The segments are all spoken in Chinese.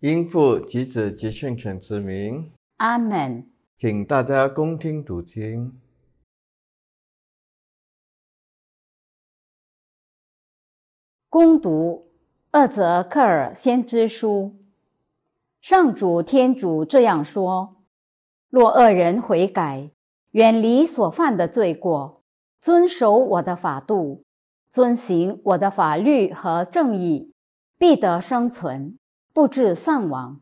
应父及子及圣城之名，阿门。请大家恭听读经。攻读《厄泽克尔先知书》：上主天主这样说：“若恶人悔改，远离所犯的罪过，遵守我的法度，遵行我的法律和正义，必得生存。”不致丧亡，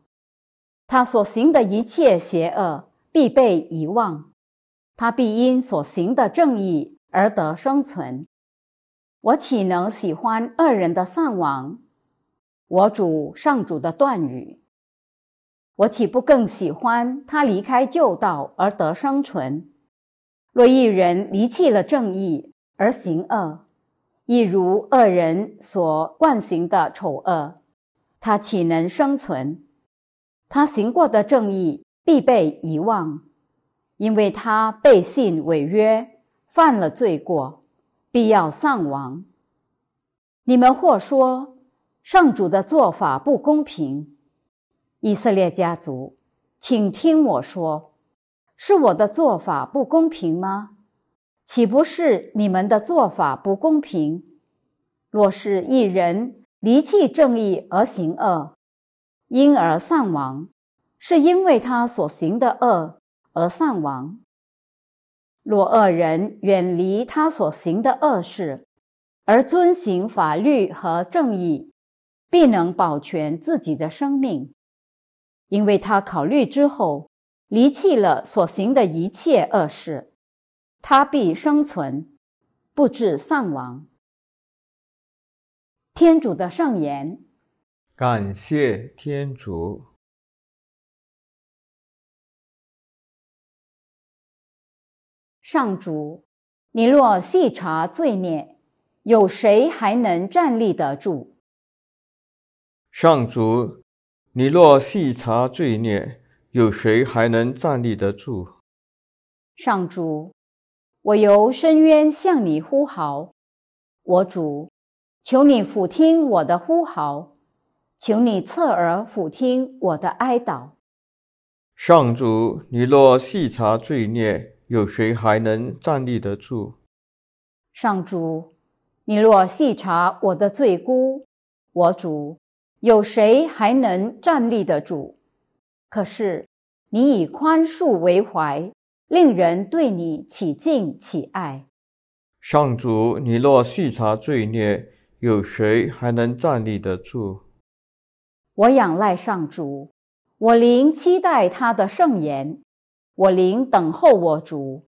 他所行的一切邪恶必被遗忘，他必因所行的正义而得生存。我岂能喜欢恶人的丧亡？我主上主的断语，我岂不更喜欢他离开旧道而得生存？若一人离弃了正义而行恶，亦如恶人所惯行的丑恶。他岂能生存？他行过的正义必被遗忘，因为他背信违约，犯了罪过，必要丧亡。你们或说上主的做法不公平，以色列家族，请听我说，是我的做法不公平吗？岂不是你们的做法不公平？若是一人。离弃正义而行恶，因而丧亡，是因为他所行的恶而丧亡。若恶人远离他所行的恶事，而遵行法律和正义，必能保全自己的生命，因为他考虑之后，离弃了所行的一切恶事，他必生存，不至丧亡。天主的圣言。感谢天主。上主，你若细查罪孽，有谁还能站立得住？上主，你若细查罪孽，有谁还能站立得住？上主，我由深渊向你呼号，我主。求你俯听我的呼号，求你侧耳俯听我的哀祷。上主，你若细察罪孽，有谁还能站立得住？上主，你若细察我的罪辜，我主，有谁还能站立得住？可是你以宽恕为怀，令人对你起敬起爱。上主，你若细察罪孽。有谁还能站立得住？我仰赖上主，我灵期待他的圣言，我灵等候我主，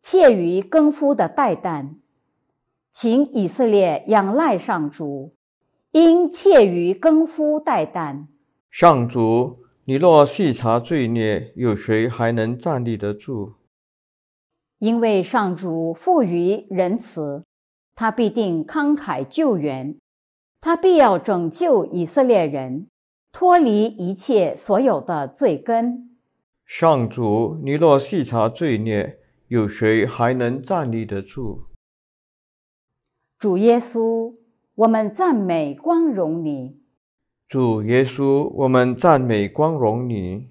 切于耕夫的代担。请以色列仰赖上主，因切于耕夫代担。上主，你若细查罪孽，有谁还能站立得住？因为上主富于仁慈。他必定慷慨救援，他必要拯救以色列人，脱离一切所有的罪根。上主，你若细查罪孽，有谁还能站立得住？主耶稣，我们赞美光荣你。主耶稣，我们赞美光荣你。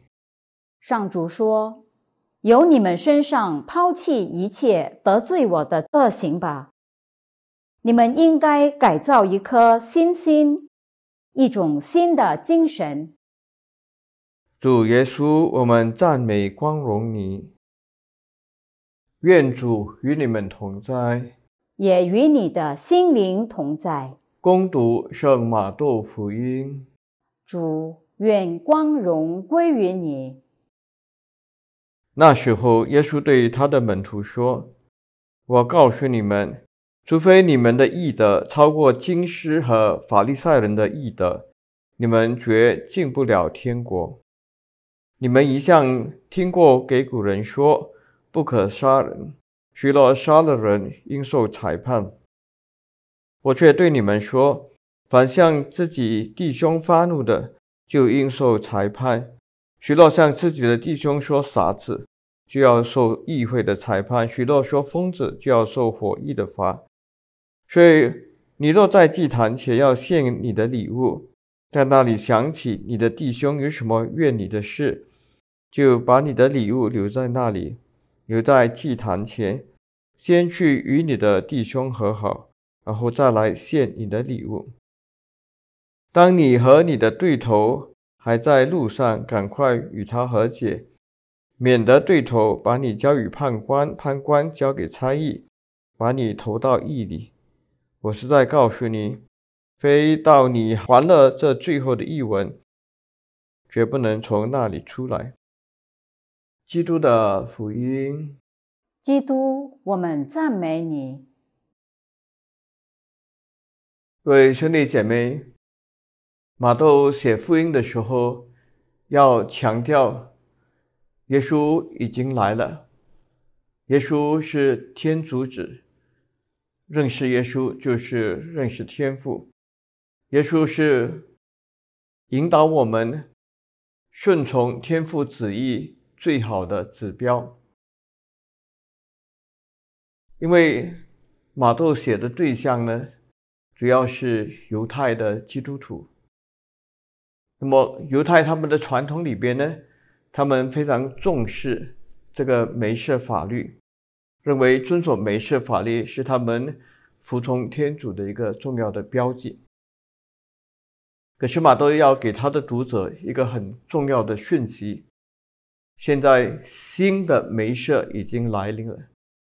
上主说：“由你们身上抛弃一切得罪我的恶行吧。”你们应该改造一颗新心，一种新的精神。主耶稣，我们赞美、光荣你，愿主与你们同在，也与你的心灵同在。恭读圣马窦福音：主，愿光荣归于你。那时候，耶稣对他的门徒说：“我告诉你们。”除非你们的义德超过金师和法利赛人的义德，你们绝进不了天国。你们一向听过给古人说，不可杀人，许诺杀了人应受裁判。我却对你们说，凡向自己弟兄发怒的，就应受裁判；许诺向自己的弟兄说傻子，就要受议会的裁判；许诺说疯子，就要受火狱的罚。所以，你若在祭坛前要献你的礼物，在那里想起你的弟兄有什么怨你的事，就把你的礼物留在那里，留在祭坛前，先去与你的弟兄和好，然后再来献你的礼物。当你和你的对头还在路上，赶快与他和解，免得对头把你交与判官，判官交给差役，把你投到狱里。我是在告诉你，非到你完了这最后的一文，绝不能从那里出来。基督的福音，基督，我们赞美你。各位兄弟姐妹，马窦写福音的时候，要强调耶稣已经来了，耶稣是天主子。认识耶稣就是认识天父，耶稣是引导我们顺从天父旨意最好的指标。因为马窦写的对象呢，主要是犹太的基督徒。那么犹太他们的传统里边呢，他们非常重视这个梅瑟法律。认为遵守梅瑟法律是他们服从天主的一个重要的标记。可是马窦要给他的读者一个很重要的讯息：现在新的梅瑟已经来临了，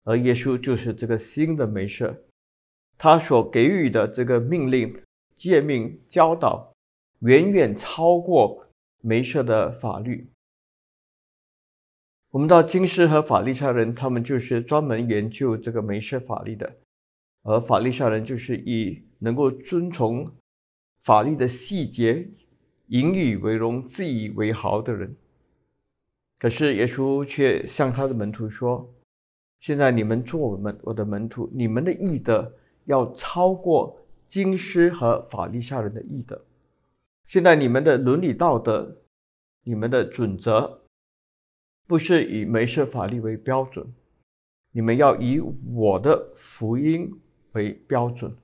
而耶稣就是这个新的梅瑟，他所给予的这个命令、诫命、教导，远远超过梅瑟的法律。我们到金师和法利赛人，他们就是专门研究这个梅瑟法律的，而法利赛人就是以能够遵从法律的细节引以为荣、自以为豪的人。可是耶稣却向他的门徒说：“现在你们做我们我的门徒，你们的义德要超过金师和法利赛人的义德。现在你们的伦理道德、你们的准则。”不是以梅瑟法律为标准，你们要以我的福音为标准。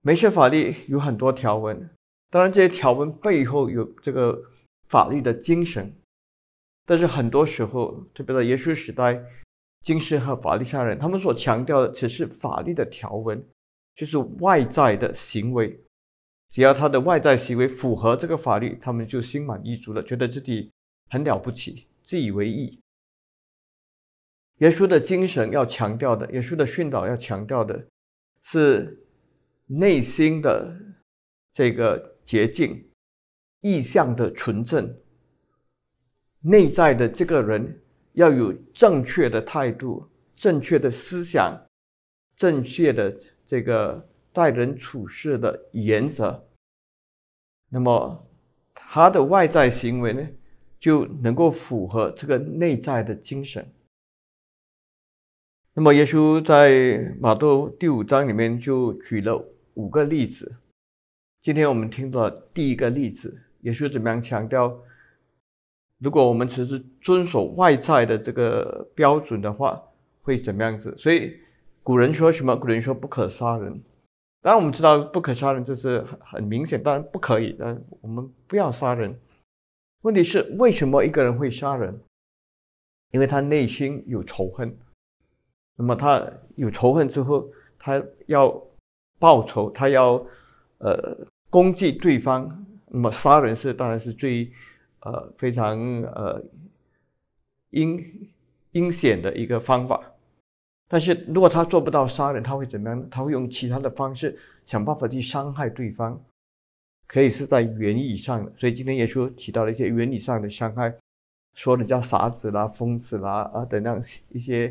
梅瑟法律有很多条文，当然这些条文背后有这个法律的精神，但是很多时候，特别在耶稣时代，经师和法律上人，他们所强调的只是法律的条文，就是外在的行为。只要他的外在行为符合这个法律，他们就心满意足了，觉得自己。很了不起，自以为意。耶稣的精神要强调的，耶稣的训导要强调的，是内心的这个洁净、意向的纯正、内在的这个人要有正确的态度、正确的思想、正确的这个待人处事的原则。那么他的外在行为呢？就能够符合这个内在的精神。那么，耶稣在马太第五章里面就举了五个例子。今天我们听到第一个例子，耶稣怎么样强调，如果我们只是遵守外在的这个标准的话，会怎么样子？所以古人说什么？古人说“不可杀人”。当然我们知道“不可杀人”就是很很明显，当然不可以，但我们不要杀人。问题是为什么一个人会杀人？因为他内心有仇恨，那么他有仇恨之后，他要报仇，他要呃攻击对方。那么杀人是当然是最呃非常呃阴阴险的一个方法。但是如果他做不到杀人，他会怎么样？他会用其他的方式想办法去伤害对方。可以是在原理上的，所以今天耶稣提到了一些原理上的伤害，说人家傻子啦、疯子啦啊等等一些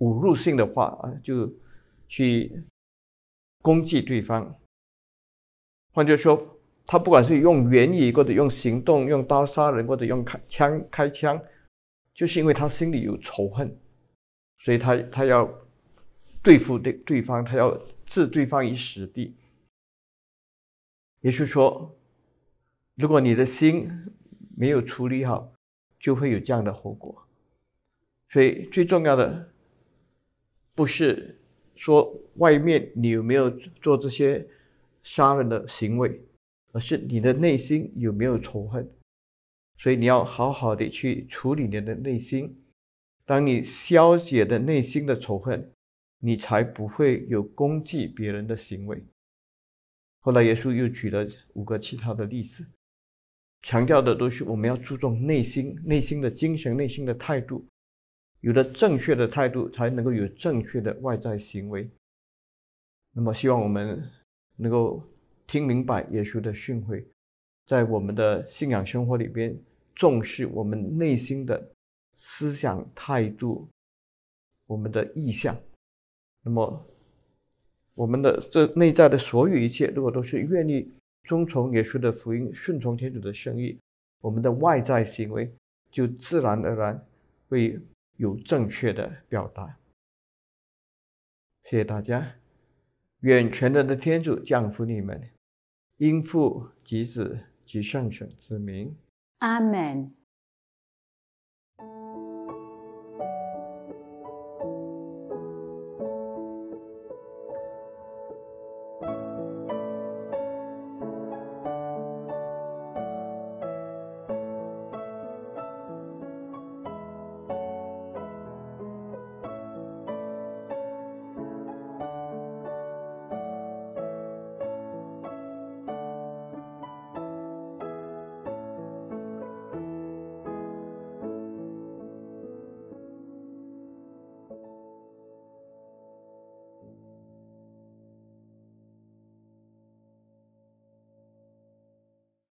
侮辱性的话啊，就去攻击对方。换句话说，他不管是用言语，或者用行动，用刀杀人，或者用开枪开枪，就是因为他心里有仇恨，所以他他要对付对对方，他要置对方于死地。也就是说，如果你的心没有处理好，就会有这样的后果。所以，最重要的不是说外面你有没有做这些杀人的行为，而是你的内心有没有仇恨。所以，你要好好的去处理你的内心。当你消解的内心的仇恨，你才不会有攻击别人的行为。后来耶稣又举了五个其他的例子，强调的都是我们要注重内心、内心的精神、内心的态度。有了正确的态度，才能够有正确的外在行为。那么，希望我们能够听明白耶稣的训诲，在我们的信仰生活里边，重视我们内心的思想、态度、我们的意向。那么。我们的这内在的所有一切，如果都是愿意遵从耶稣的福音，顺从天主的圣意，我们的外在行为就自然而然会有正确的表达。谢谢大家，远全能的天主降福你们，应父及子及圣神之名。阿门。